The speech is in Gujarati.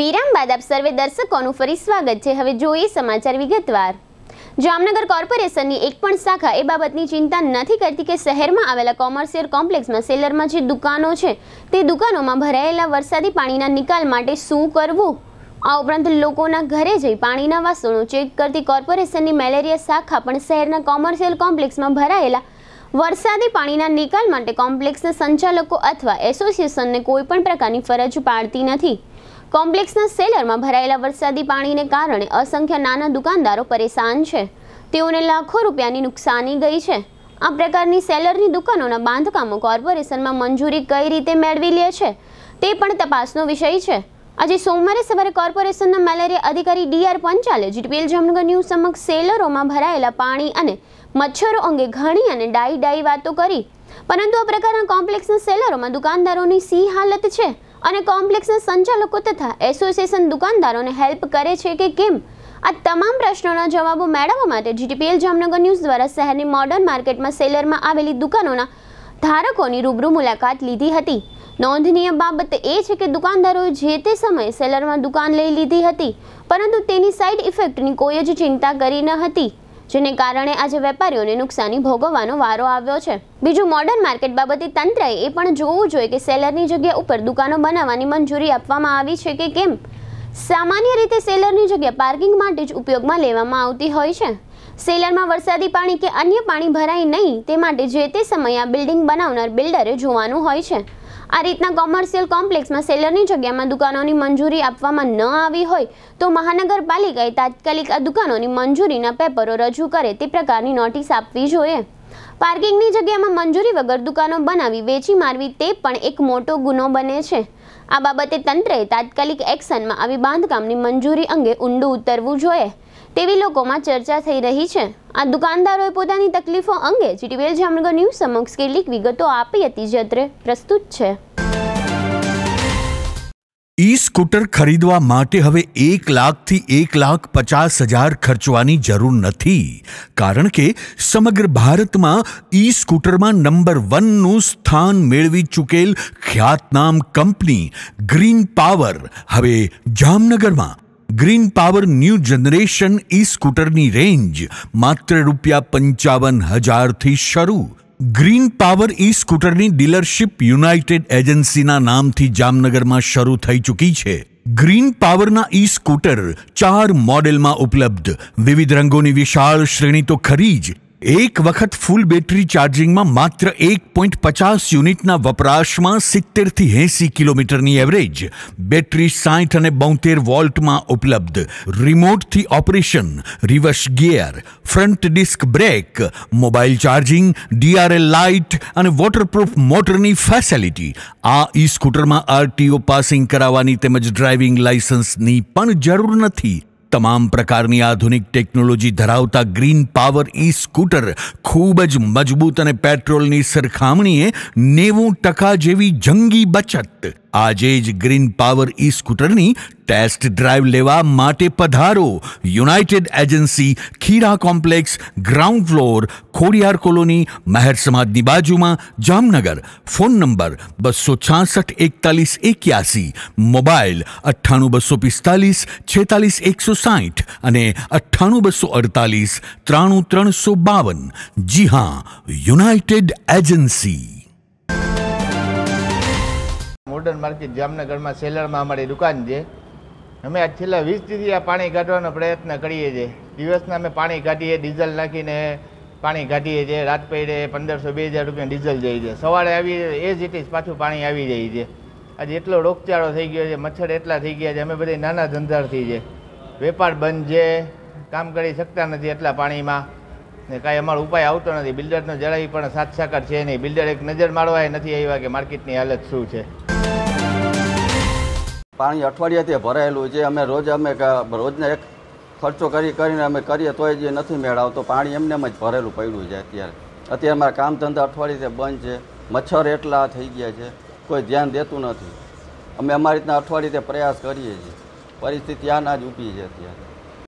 વિરામ બાદ આપ સર્વે દર્શકોનું ફરી સ્વાગત છે હવે જોઈએ સમાચાર વિગતવાર જામનગર કોર્પોરેશનની એક પણ શાખા એ બાબતની ચિંતા નથી કરતી કે શહેરમાં આવેલા કોમર્શિયલ કોમ્પ્લેક્સમાં સેલરમાં જે દુકાનો છે તે દુકાનોમાં ભરાયેલા વરસાદી પાણીના નિકાલ માટે શું કરવું આ ઉપરાંત લોકોના ઘરે જઈ પાણીના વાસણો ચેક કરતી કોર્પોરેશનની મેલેરિયા શાખા પણ શહેરના કોમર્શિયલ કોમ્પ્લેક્સમાં ભરાયેલા વરસાદી પાણીના નિકાલ માટે કોમ્પ્લેક્સના સંચાલકો અથવા એસોસિએશનને કોઈપણ પ્રકારની ફરજ પાડતી નથી કોમ્પ્લેક્સના સેલરમાં ભરાયેલા વરસાદી પાણીને કારણે અસંખ્ય નાના દુકાનદારો પરેશાન છે તેઓને લાખો રૂપિયાની નુકસાની ગઈ છે આ પ્રકારની સેલરની દુકાનોના બાંધકામો કોર્પોરેશનમાં મંજૂરી કઈ રીતે મેળવી લે છે તે પણ તપાસનો વિષય છે આજે સોમવારે સવારે કોર્પોરેશનના મેલેરિયા અધિકારી ડીઆર પંચાલે જીટીપીએલ જામનગર ન્યૂઝ સમક્ષ સેલરોમાં ભરાયેલા પાણી અને મચ્છરો અંગે ઘણી અને ડાઈ ડાઈ વાતો કરી પરંતુ આ પ્રકારના કોમ્પ્લેક્સના સેલરોમાં દુકાનદારોની સી હાલત છે અને કોમ્પ્લેક્સના સંચાલકો તથા એસોસિએશન દુકાનદારોને હેલ્પ કરે છે કે કેમ આ તમામ પ્રશ્નોના જવાબો મેળવવા માટે જીટીપીએલ જામનગર ન્યૂઝ દ્વારા શહેરની મોડર્ન માર્કેટમાં સેલરમાં આવેલી દુકાનોના ધારકોની રૂબરૂ મુલાકાત લીધી હતી નોંધનીય બાબત એ છે કે દુકાનદારોએ જે તે સમયે સેલરમાં દુકાન લઈ લીધી હતી પરંતુ તેની સાઇડ ઇફેક્ટની કોઈ જ ચિંતા કરી ન હતી જેને કારણે આજે વેપારીઓને નુકસાની ભોગવવાનો વારો આવ્યો છે બીજું મોડર્ન માર્કેટ બાબતે તંત્રએ એ પણ જોવું જોઈએ કે સેલરની જગ્યા ઉપર દુકાનો બનાવવાની મંજૂરી આપવામાં આવી છે કે કેમ સામાન્ય રીતે સેલરની જગ્યા પાર્કિંગ માટે જ ઉપયોગમાં લેવામાં આવતી હોય છે સેલરમાં વરસાદી પાણી કે અન્ય પાણી ભરાય નહીં તે માટે જે તે સમયે આ બિલ્ડિંગ બનાવનાર બિલ્ડરે જોવાનું હોય છે આ રીતના કોમર્શિયલ કોમ્પ્લેક્સમાં સેલરની જગ્યામાં દુકાનોની મંજૂરી આપવામાં ન આવી હોય તો મહાનગરપાલિકાએ તાત્કાલિક આ દુકાનોની મંજૂરીના પેપરો રજૂ કરે તે પ્રકારની નોટિસ આપવી જોઈએ પાર્કિંગની જગ્યામાં મંજૂરી વગર દુકાનો બનાવી વેચી મારવી તે પણ એક મોટો ગુનો બને છે આ બાબતે તંત્રએ તાત્કાલિક એક્શનમાં આવી બાંધકામની મંજૂરી અંગે ઊંડું ઉતરવું જોઈએ તેવી લોકોમાં ચર્ચા થઈ રહી છે આ દુકાનદારોએ પોતાની તકલીફો અંગે જીટીવીએલ જામનગર ન્યૂઝ સમક્ષ કેટલીક વિગતો આપી હતી જે અત્રે પ્રસ્તુત છે ઈ સ્કૂટર ખરીદવા માટે હવે એક લાખથી એક લાખ પચાસ હજાર ખર્ચવાની જરૂર નથી કારણ કે સમગ્ર ભારતમાં ઈ સ્કૂટરમાં નંબર વનનું સ્થાન મેળવી ચૂકેલ ખ્યાતનામ કંપની ગ્રીન પાવર હવે જામનગરમાં green power new generation E સ્કૂટરની રેન્જ માત્ર રૂપિયા પંચાવન હજારથી શરૂ ગ્રીન પાવર ઈ સ્કૂટરની ડીલરશીપ યુનાઇટેડ એજન્સીના નામથી જામનગરમાં શરૂ થઈ ચૂકી છે ગ્રીન પાવરના ઈ સ્કૂટર ચાર મોડેલમાં ઉપલબ્ધ વિવિધ રંગોની વિશાળ શ્રેણી તો ખરી જ એક વખત ફૂલ બેટરી ચાર્જિંગમાં માત્ર એક પોઈન્ટ પચાસ યુનિટના વપરાશમાં સિત્તેરથી એંસી કિલોમીટરની એવરેજ બેટરી સાઠ અને બોતેર વોલ્ટમાં ઉપલબ્ધ રિમોટથી operation reverse gear front disc brake mobile charging D R L light અને વોટરપ્રૂફ મોટરની ફેસિલિટી આ ઈ સ્કૂટરમાં આરટીઓ પાસિંગ કરાવવાની તેમજ ડ્રાઇવિંગ લાઇસન્સની પણ જરૂર નથી તમામ પ્રકારની આધુનિક ટેકનોલોજી ધરાવતા ગ્રીન પાવર ઈ સ્કૂટર ખૂબ જ મજબૂત અને પેટ્રોલની સરખામણીએ નેવું ટકા જેવી જંગી બચત આજે જ ગ્રીન પાવર ઈ સ્કૂટરની ટેસ્ટ ડ્રાઈવ લેવા માટે પધારો United agency Khira complex ground floor Khodiyar colony Maher સમાજની બાજુમાં જામનગર ફોન નંબર બસો છાસઠ એકતાલીસ એક્યાસી મોબાઈલ અઠ્ઠાણું બસો પિસ્તાલીસ છેતાલીસ એકસો સાઠ અને અઠ્ઠાણું બસો અડતાલીસ ત્રાણું ત્રણસો બાવન જી હા યુનાઇટેડ એજન્સી મોડર્ન માર્કેટ જામનગરમાં સેલરમાં અમારી દુકાન છે અમે આ છેલ્લા વીસ દીધી આ પાણી કાઢવાનો પ્રયત્ન કરીએ છીએ દિવસના અમે પાણી કાઢીએ ડીઝલ નાખીને પાણી કાઢીએ છીએ રાત પડે પંદરસો બે હજાર રૂપિયા ડીઝલ જઈ છે સવારે આવી એ જ રીતે પાછું પાણી આવી જાય છે આજે એટલો રોગચાળો થઈ ગયો છે મચ્છર એટલા થઈ ગયા છે અમે બધા નાના ધંધાર્થી છે વેપાર બંધ છે કામ કરી શકતા નથી એટલા પાણીમાં ને કાંઈ અમારો ઉપાય આવતો નથી બિલ્ડરને જરાય પણ સાત સાકર છે નહીં બિલ્ડર એક નજર મારવાય નથી આવ્યા કે માર્કેટની હાલત શું છે પાણી અઠવાડિયાથી ભરાયેલું છે અમે રોજ અમે રોજને એક ખર્ચો કરી કરીને અમે કરીએ તોય જે નથી મેળવતો પાણી એમને જ ભરેલું પડ્યું છે અત્યારે અત્યારે અમારા કામ ધંધા અઠવાડિયાથી બંધ છે મચ્છર એટલા થઈ ગયા છે કોઈ ધ્યાન દેતું નથી અમે અમારી રીતના અઠવાડિયે પ્રયાસ કરીએ છીએ પરિસ્થિતિ આના જ ઊભી છે અત્યારે